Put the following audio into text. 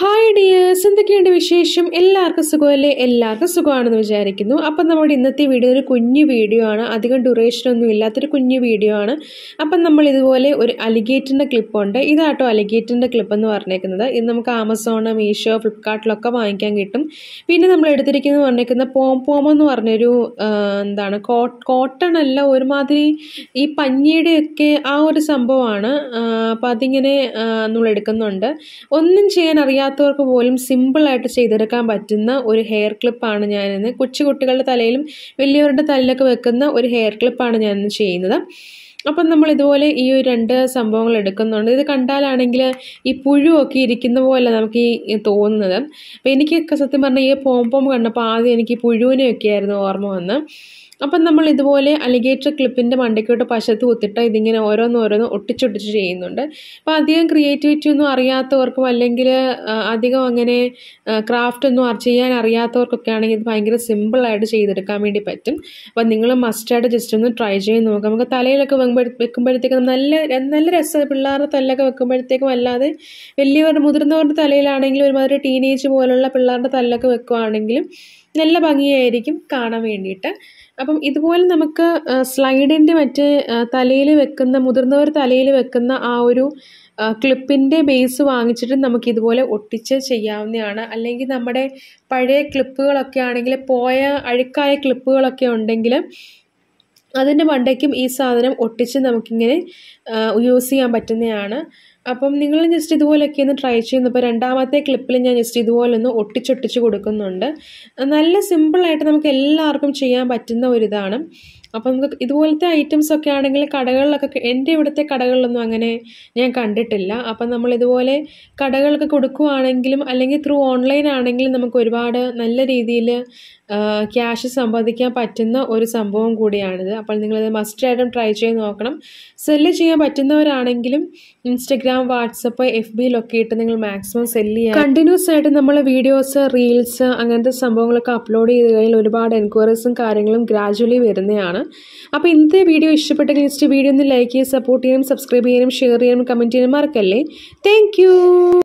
hi dears എന്തൊക്കെയുണ്ട് വിശേഷം എല്ലാവർക്കും സുഖമല്ലേ എല്ലാവർക്കും സുഖമാണെന്ന് വിചാരിക്കുന്നു അപ്പം നമ്മുടെ ഇന്നത്തെ വീഡിയോ ഒരു കുഞ്ഞു വീഡിയോ ആണ് അധികം ഡ്യൂറേഷനൊന്നും ഇല്ലാത്തൊരു കുഞ്ഞു വീഡിയോ ആണ് അപ്പം നമ്മൾ ഇതുപോലെ ഒരു അലിഗേറ്റിൻ്റെ ക്ലിപ്പുണ്ട് ഇതാട്ടോ അലിഗേറ്റിൻ്റെ ക്ലിപ്പ് എന്ന് പറഞ്ഞേക്കുന്നത് ഇത് നമുക്ക് ആമസോൺ മീഷോ ഫ്ലിപ്കാർട്ടിലൊക്കെ വാങ്ങിക്കാൻ കിട്ടും പിന്നെ നമ്മൾ എടുത്തിരിക്കുന്നത് പറഞ്ഞേക്കുന്ന പോം പോം എന്ന് പറഞ്ഞൊരു എന്താണ് കോട്ടൺ അല്ല ഒരുമാതിരി ഈ പഞ്ഞിയുടെയൊക്കെ ആ ഒരു സംഭവമാണ് അപ്പം അതിങ്ങനെ നമ്മൾ എടുക്കുന്നുണ്ട് ഒന്നും ചെയ്യാൻ അറിയാം അറിയാത്തവർക്ക് പോലും സിമ്പിളായിട്ട് ചെയ്തെടുക്കാൻ പറ്റുന്ന ഒരു ഹെയർ ക്ലിപ്പാണ് ഞാനിന്ന് കൊച്ചുകുട്ടികളുടെ കുട്ടികളുടെ തലയിലും വലിയവരുടെ തലയിലൊക്കെ വെക്കുന്ന ഒരു ഹെയർ ക്ലിപ്പാണ് ഞാനിന്ന് ചെയ്യുന്നത് അപ്പം നമ്മൾ ഇതുപോലെ ഈ ഒരു രണ്ട് സംഭവങ്ങൾ എടുക്കുന്നുണ്ട് ഇത് കണ്ടാലാണെങ്കിൽ ഈ പുഴുവൊക്കെ ഇരിക്കുന്ന പോലെ നമുക്ക് ഈ തോന്നുന്നത് അപ്പോൾ എനിക്കൊക്കെ സത്യം പറഞ്ഞാൽ ഈ പോം പോം കണ്ടപ്പോൾ ആദ്യം എനിക്ക് പുഴുവിനെയൊക്കെ ആയിരുന്നു ഓർമ്മ വന്ന് അപ്പം നമ്മൾ ഇതുപോലെ അലിഗേറ്റർ ക്ലിപ്പിൻ്റെ മണ്ടയ്ക്കോട്ട് പശത്ത് കുത്തിട്ട് ഇതിങ്ങനെ ഓരോന്നോരോന്ന് ഒട്ടിച്ചൊട്ടിച്ച് ചെയ്യുന്നുണ്ട് അപ്പോൾ അധികം ക്രിയേറ്റിവിറ്റി ഒന്നും അറിയാത്തവർക്കും അല്ലെങ്കിൽ അധികം അങ്ങനെ ക്രാഫ്റ്റ് ഒന്നും ചെയ്യാൻ അറിയാത്തവർക്കൊക്കെ ആണെങ്കിൽ ഇത് ഭയങ്കര സിമ്പിളായിട്ട് ചെയ്തെടുക്കാൻ വേണ്ടി പറ്റും അപ്പം നിങ്ങൾ മസ്റ്റായിട്ട് ജസ്റ്റ് ഒന്ന് ട്രൈ ചെയ്ത് നോക്കാം നമുക്ക് തലയിലൊക്കെ വെക്കുമ്പോഴത്തേക്കും നല്ല നല്ല രസം പിള്ളേരുടെ തല്ലൊക്കെ വെക്കുമ്പോഴത്തേക്കും അല്ലാതെ വലിയവരുടെ മുതിർന്നവരുടെ തലയിലാണെങ്കിലും ഒരുമാതിരി ടീനേജ് പോലുള്ള പിള്ളേരുടെ തല്ലൊക്കെ വെക്കുവാണെങ്കിലും നല്ല ഭംഗിയായിരിക്കും കാണാൻ വേണ്ടിയിട്ട് അപ്പം ഇതുപോലെ നമുക്ക് സ്ലൈഡിൻ്റെ മറ്റ് തലയിൽ വെക്കുന്ന മുതിർന്നവർ തലയിൽ വെക്കുന്ന ആ ഒരു ക്ലിപ്പിൻ്റെ ബേസ് വാങ്ങിച്ചിട്ട് നമുക്ക് ഇതുപോലെ ഒട്ടിച്ച് ചെയ്യാവുന്നതാണ് അല്ലെങ്കിൽ നമ്മുടെ പഴയ ക്ലിപ്പുകളൊക്കെ ആണെങ്കിൽ പോയ അഴുക്കായ ക്ലിപ്പുകളൊക്കെ ഉണ്ടെങ്കിൽ അതിൻ്റെ വണ്ടയ്ക്കും ഈ സാധനം ഒട്ടിച്ച് നമുക്കിങ്ങനെ യൂസ് ചെയ്യാൻ പറ്റുന്നതാണ് അപ്പം നിങ്ങൾ ജസ്റ്റ് ഇതുപോലെയൊക്കെ ഒന്ന് ട്രൈ ഇപ്പോൾ രണ്ടാമത്തെ ക്ലിപ്പിൽ ഞാൻ ജസ്റ്റ് ഇതുപോലെ ഒന്ന് ഒട്ടിച്ചൊട്ടിച്ച് കൊടുക്കുന്നുണ്ട് നല്ല സിമ്പിളായിട്ട് നമുക്ക് എല്ലാവർക്കും ചെയ്യാൻ പറ്റുന്ന ഒരിതാണ് അപ്പം നമുക്ക് ഇതുപോലത്തെ ഐറ്റംസ് ഒക്കെ ആണെങ്കിൽ കടകളിലൊക്കെ എൻ്റെ ഇവിടുത്തെ കടകളിലൊന്നും അങ്ങനെ ഞാൻ കണ്ടിട്ടില്ല അപ്പം നമ്മൾ ഇതുപോലെ കടകളൊക്കെ കൊടുക്കുകയാണെങ്കിലും അല്ലെങ്കിൽ ത്രൂ ഓൺലൈൻ ആണെങ്കിലും നമുക്ക് ഒരുപാട് നല്ല രീതിയിൽ ക്യാഷ് സമ്പാദിക്കാൻ പറ്റുന്ന ഒരു സംഭവം കൂടിയാണിത് അപ്പോൾ നിങ്ങളിത് മസ്റ്റായിട്ടും ട്രൈ ചെയ്ത് നോക്കണം സെല്ല് ചെയ്യാൻ പറ്റുന്നവരാണെങ്കിലും ഇൻസ്റ്റഗ്രാം വാട്സപ്പ് എഫ് ബിയിലൊക്കെ ഇട്ട് നിങ്ങൾ മാക്സിമം സെല്ല് ചെയ്യാം കണ്ടിന്യൂസ് ആയിട്ട് നമ്മൾ വീഡിയോസ് റീൽസ് അങ്ങനത്തെ സംഭവങ്ങളൊക്കെ അപ്ലോഡ് ചെയ്ത് കഴിഞ്ഞാൽ ഒരുപാട് എൻക്വയറീസും കാര്യങ്ങളും ഗ്രാജുവലി വരുന്നതാണ് അപ്പോൾ ഇന്നത്തെ വീഡിയോ ഇഷ്ടപ്പെട്ടെങ്കിൽ നെക്സ്റ്റ് വീഡിയോ ഒന്ന് ലൈക്ക് ചെയ്യാൻ സപ്പോർട്ട് ചെയ്യാനും സബ്സ്ക്രൈബ് ചെയ്യാനും ഷെയർ ചെയ്യാനും കമൻറ്റ് ചെയ്യാനും മറക്കല്ലേ താങ്ക്